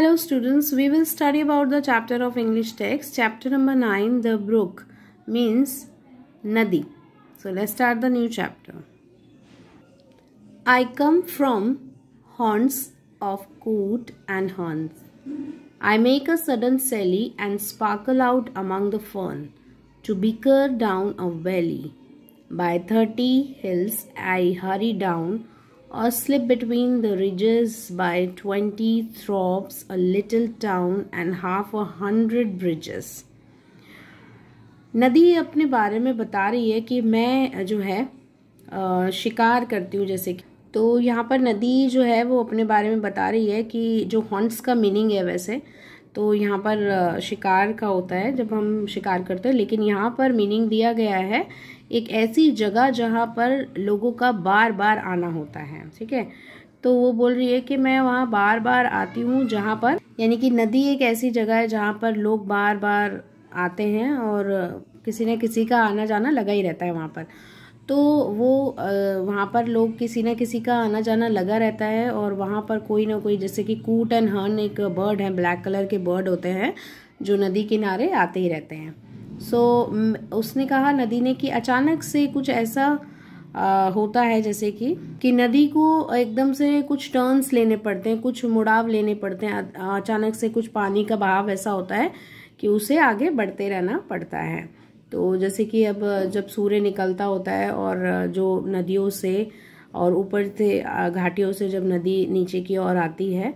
Hello students, we will study about the chapter of English text. Chapter number 9, the brook means Nadi. So let's start the new chapter. I come from horns of coot and horns. I make a sudden sally and sparkle out among the fern to bicker down a valley. By thirty hills I hurry down or slip between the ridges by 20 throbs a little town and half a hundred bridges. नदी अपने बारे में बता रही है कि मैं जो है शिकार करती हूँ जैसे कि तो यहाँ पर नदी जो है वो अपने बारे में बता रही है कि जो हॉन्ट्स का मीनिंग है वैसे तो यहाँ पर शिकार का होता है जब हम शिकार करते हैं लेकिन यहाँ पर मीनिंग दिया गया है एक ऐसी जगह जहाँ पर लोगों का बार बार आना होता है ठीक है तो वो बोल रही है कि मैं वहाँ बार बार आती हूँ जहाँ पर यानी कि नदी एक ऐसी जगह है जहाँ पर लोग बार बार आते हैं और किसी न किसी का आना जाना लगा ही रहता है वहाँ पर तो वो वहाँ पर लोग किसी ना किसी का आना जाना लगा रहता है और वहाँ पर कोई ना कोई जैसे कि कूट एंड हर्न एक बर्ड है ब्लैक कलर के बर्ड होते हैं जो नदी किनारे आते ही रहते हैं सो so, उसने कहा नदी ने कि अचानक से कुछ ऐसा आ, होता है जैसे कि कि नदी को एकदम से कुछ टर्न्स लेने पड़ते हैं कुछ मुड़ाव लेने पड़ते हैं अचानक से कुछ पानी का बहाव ऐसा होता है कि उसे आगे बढ़ते रहना पड़ता है तो जैसे कि अब जब सूर्य निकलता होता है और जो नदियों से और ऊपर से घाटियों से जब नदी नीचे की ओर आती है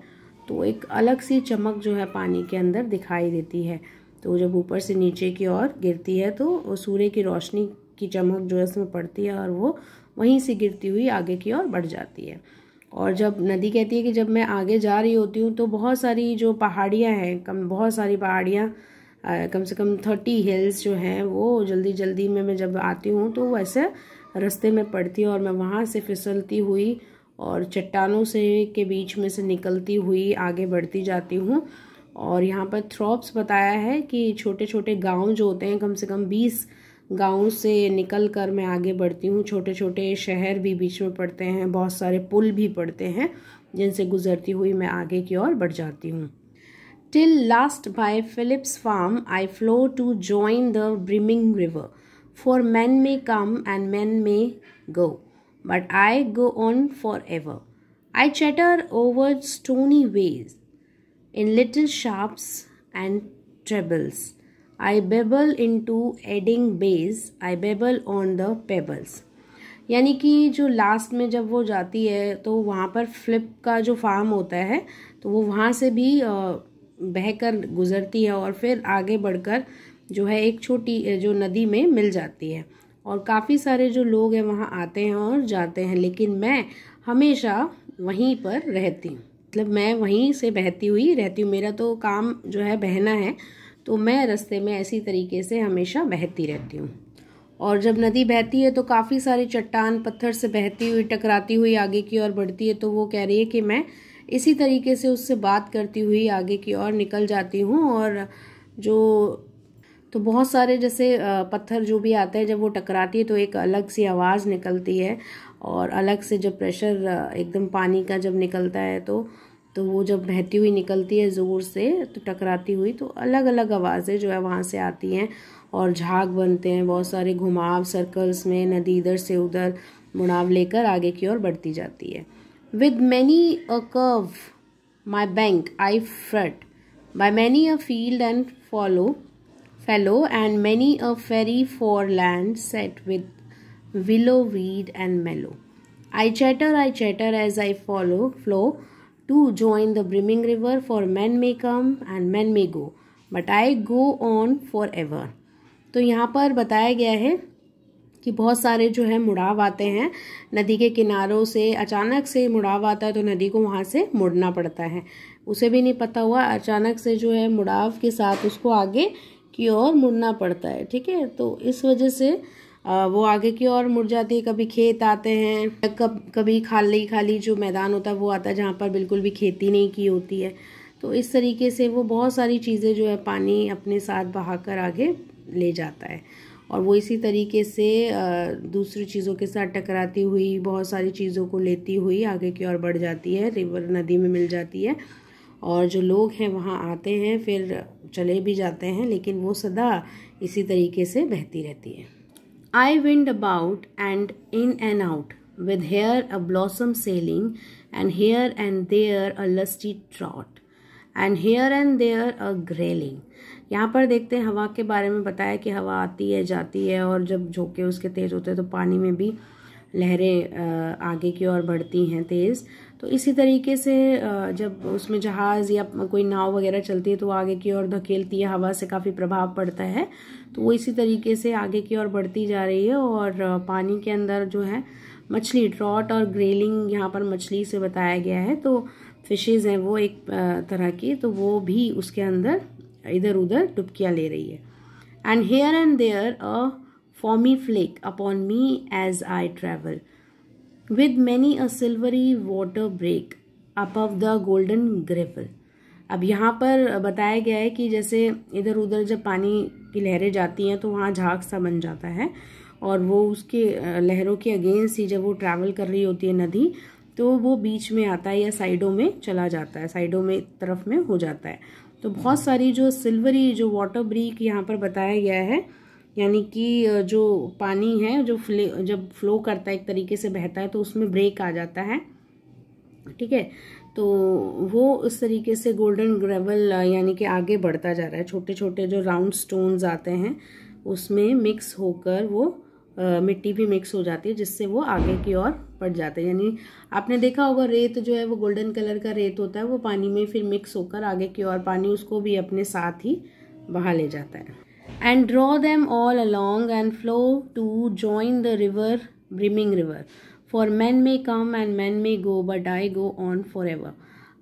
तो एक अलग सी चमक जो है पानी के अंदर दिखाई देती है तो जब ऊपर से नीचे की ओर गिरती है तो सूर्य की रोशनी की चमक जो है उसमें पड़ती है और वो वहीं से गिरती हुई आगे की ओर बढ़ जाती है और जब नदी कहती है कि जब मैं आगे जा रही होती हूँ तो बहुत सारी जो पहाड़ियाँ हैं कम बहुत सारी पहाड़ियाँ कम से कम थर्टी हिल्स जो हैं वो जल्दी जल्दी में मैं जब आती हूँ तो वैसे रास्ते में पड़ती हूँ और मैं वहाँ से फिसलती हुई और चट्टानों से के बीच में से निकलती हुई आगे बढ़ती जाती हूँ और यहाँ पर थ्रॉप्स बताया है कि छोटे छोटे गांव जो होते हैं कम से कम बीस गाँव से निकल कर मैं आगे बढ़ती हूँ छोटे छोटे शहर भी बीच में पड़ते हैं बहुत सारे पुल भी पड़ते हैं जिनसे गुजरती हुई मैं आगे की ओर बढ़ जाती हूँ Till last by Philip's farm I flow to join the brimming river. For men may come and men may go, but I go on forever. I chatter over stony ways in little sharps and trebles. I babble into adding bays. I babble on the pebbles. यानी कि जो last में जब वो जाती है तो वहाँ पर फ्लिप का जो फार्म होता है तो वो वहाँ से भी uh, बहकर गुजरती है और फिर आगे बढ़कर जो है एक छोटी जो नदी में मिल जाती है और काफ़ी सारे जो लोग हैं वहाँ आते हैं और जाते हैं लेकिन मैं हमेशा वहीं पर रहती हूँ मतलब मैं वहीं से बहती हुई रहती हूँ मेरा तो काम जो है बहना है तो मैं रस्ते में ऐसी तरीके से हमेशा बहती रहती हूँ और जब नदी बहती है तो काफ़ी सारी चट्टान पत्थर से बहती हुई टकराती हुई आगे की ओर बढ़ती है तो वो कह रही है कि मैं इसी तरीके से उससे बात करती हुई आगे की ओर निकल जाती हूँ और जो तो बहुत सारे जैसे पत्थर जो भी आते हैं जब वो टकराती है तो एक अलग सी आवाज़ निकलती है और अलग से जब प्रेशर एकदम पानी का जब निकलता है तो तो वो जब बहती हुई निकलती है ज़ोर से तो टकराती हुई तो अलग अलग आवाज़ें जो है वहाँ से आती हैं और झाग बनते हैं बहुत सारे घुमाव सर्कल्स में नदी इधर से उधर मुड़ाव लेकर आगे की ओर बढ़ती जाती है With many a curve, my bank I fret, by many a field and follow, fellow, and many a ferry for land set with willow, weed, and mellow. I chatter, I chatter as I follow, flow, to join the brimming river, for men may come and men may go, but I go on forever. तो यहाँ पर बताया गया है कि बहुत सारे जो है मुड़ाव आते हैं नदी के किनारों से अचानक से मुड़ाव आता है तो नदी को वहाँ से मुड़ना पड़ता है उसे भी नहीं पता हुआ अचानक से जो है मुड़ाव के साथ उसको आगे की ओर मुड़ना पड़ता है ठीक है तो इस वजह से वो आगे की ओर मुड़ जाती है कभी खेत आते हैं कब कभी खाली खाली जो मैदान होता है वो आता है जहाँ पर बिल्कुल भी खेती नहीं की होती है तो इस तरीके से वो बहुत सारी चीज़ें जो है पानी अपने साथ बहा कर आगे ले जाता है और वो इसी तरीके से दूसरी चीज़ों के साथ टकराती हुई बहुत सारी चीज़ों को लेती हुई आगे की ओर बढ़ जाती है रिवर नदी में मिल जाती है और जो लोग हैं वहाँ आते हैं फिर चले भी जाते हैं लेकिन वो सदा इसी तरीके से बहती रहती है I wind about and in and out with here a blossom sailing and here and there a lusty trout and here and there a grayling यहाँ पर देखते हैं हवा के बारे में बताया कि हवा आती है जाती है और जब झोंके उसके तेज़ होते हैं तो पानी में भी लहरें आगे की ओर बढ़ती हैं तेज़ तो इसी तरीके से जब उसमें जहाज़ या कोई नाव वगैरह चलती है तो आगे की ओर धकेलती है हवा से काफ़ी प्रभाव पड़ता है तो वो इसी तरीके से आगे की ओर बढ़ती जा रही है और पानी के अंदर जो है मछली ट्रॉट और ग्रेलिंग यहाँ पर मछली से बताया गया है तो फिशेज़ हैं वो एक तरह की तो वो भी उसके अंदर इधर उधर टुपकियाँ ले रही है and here and there a foamy flake upon me as I travel with many a silvery break break above the golden gravel अब यहाँ पर बताया गया है कि जैसे इधर उधर जब पानी की लहरें जाती हैं तो वहाँ झाग सा बन जाता है और वो उसके लहरों के अगेंस्ट ही जब वो ट्रैवल कर रही होती है नदी तो वो बीच में आता है या साइडों में चला जाता है साइडों में तरफ में हो जाता है तो बहुत सारी जो सिल्वरी जो वाटर ब्रीक यहाँ पर बताया गया है यानी कि जो पानी है जो फ्ले जब फ्लो करता है एक तरीके से बहता है तो उसमें ब्रेक आ जाता है ठीक है तो वो उस तरीके से गोल्डन ग्रेवल यानी कि आगे बढ़ता जा रहा है छोटे छोटे जो राउंड स्टोन्स आते हैं उसमें मिक्स होकर वो मिट्टी भी मिक्स हो जाती है जिससे वो आगे की ओर पड़ जाते हैं यानी आपने देखा होगा रेत जो है वो गोल्डन कलर का रेत होता है वो पानी में फिर मिक्स होकर आगे की ओर पानी उसको भी अपने साथ ही बहा ले जाता है and draw them all along and flow to join the river brimming river for men may come and men may go but I go on for ever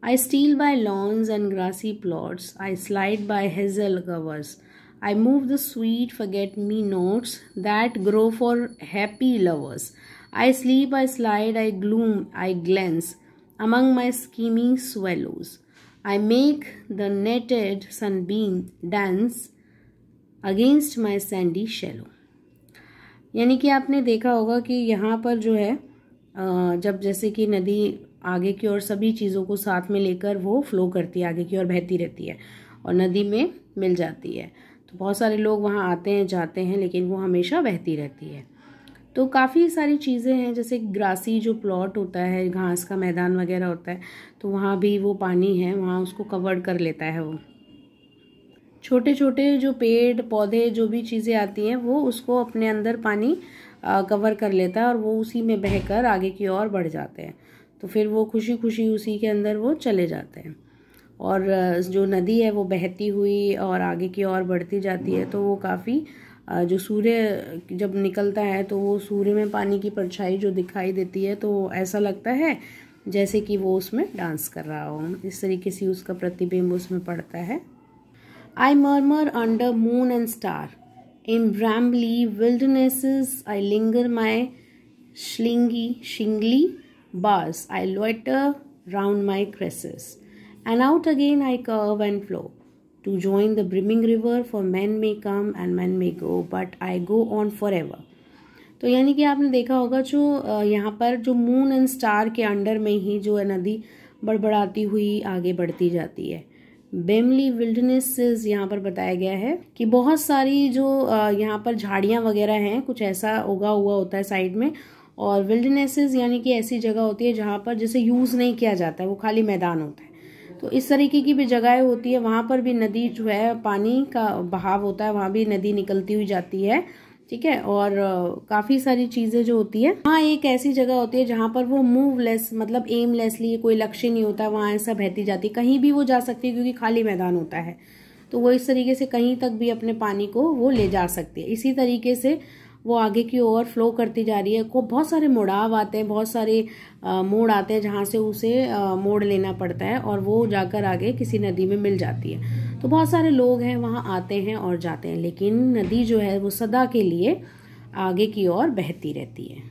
I steal by lawns and grassy plots I slide by hazel covers I move the sweet forget me notes that grow for happy lovers. I sleep, I slide, I gloom, I glance among my scheming swallows. I make the netted sunbeam dance against my sandy shallow. यानी कि आपने देखा होगा कि यहाँ पर जो है जब जैसे कि नदी आगे की ओर सभी चीज़ों को साथ में लेकर वो फ्लो करती है आगे की ओर बहती रहती है और नदी में मिल जाती है तो बहुत सारे लोग वहाँ आते हैं जाते हैं लेकिन वो हमेशा बहती रहती है तो काफ़ी सारी चीज़ें हैं जैसे ग्रासी जो प्लॉट होता है घास का मैदान वगैरह होता है तो वहाँ भी वो पानी है वहाँ उसको कवर कर लेता है वो छोटे छोटे जो पेड़ पौधे जो भी चीज़ें आती हैं वो उसको अपने अंदर पानी कवर कर लेता है और वो उसी में बहकर आगे की ओर बढ़ जाते हैं तो फिर वो खुशी खुशी उसी के अंदर वो चले जाते हैं और जो नदी है वो बहती हुई और आगे की ओर बढ़ती जाती है तो वो काफ़ी जो सूर्य जब निकलता है तो वो सूर्य में पानी की परछाई जो दिखाई देती है तो ऐसा लगता है जैसे कि वो उसमें डांस कर रहा हो इस तरीके से उसका प्रतिबिंब उसमें पड़ता है I murmur under moon and star in brambly wildernesses I linger my shingly shingly bars I loiter round my cresses and out again I curve and flow. To join the brimming river, for men may come and men may go, but I go on forever. तो यानी कि आपने देखा होगा जो यहाँ पर जो मून एंड स्टार के अंडर में ही जो है नदी बड़बड़ाती हुई आगे बढ़ती जाती है बेमली विल्डनेस यहाँ पर बताया गया है कि बहुत सारी जो यहाँ पर झाड़ियाँ वगैरह हैं कुछ ऐसा उगा हुआ होता है साइड में और विल्डनेसेस यानी कि ऐसी जगह होती है जहाँ पर जिसे यूज़ नहीं किया जाता है वो खाली मैदान होता है तो इस तरीके की भी जगहें होती है वहाँ पर भी नदी जो है पानी का बहाव होता है वहाँ भी नदी निकलती हुई जाती है ठीक है और काफ़ी सारी चीज़ें जो होती है वहाँ एक ऐसी जगह होती है जहाँ पर वो मूवलेस मतलब एमलेसली कोई लक्ष्य नहीं होता वहाँ ऐसा बहती जाती कहीं भी वो जा सकती है क्योंकि खाली मैदान होता है तो वो इस तरीके से कहीं तक भी अपने पानी को वो ले जा सकती है इसी तरीके से वो आगे की ओर फ्लो करती जा रही है को बहुत सारे मोड़ाव आते हैं बहुत सारे मोड़ आते हैं जहाँ से उसे मोड़ लेना पड़ता है और वो जाकर आगे किसी नदी में मिल जाती है तो बहुत सारे लोग हैं वहाँ आते हैं और जाते हैं लेकिन नदी जो है वो सदा के लिए आगे की ओर बहती रहती है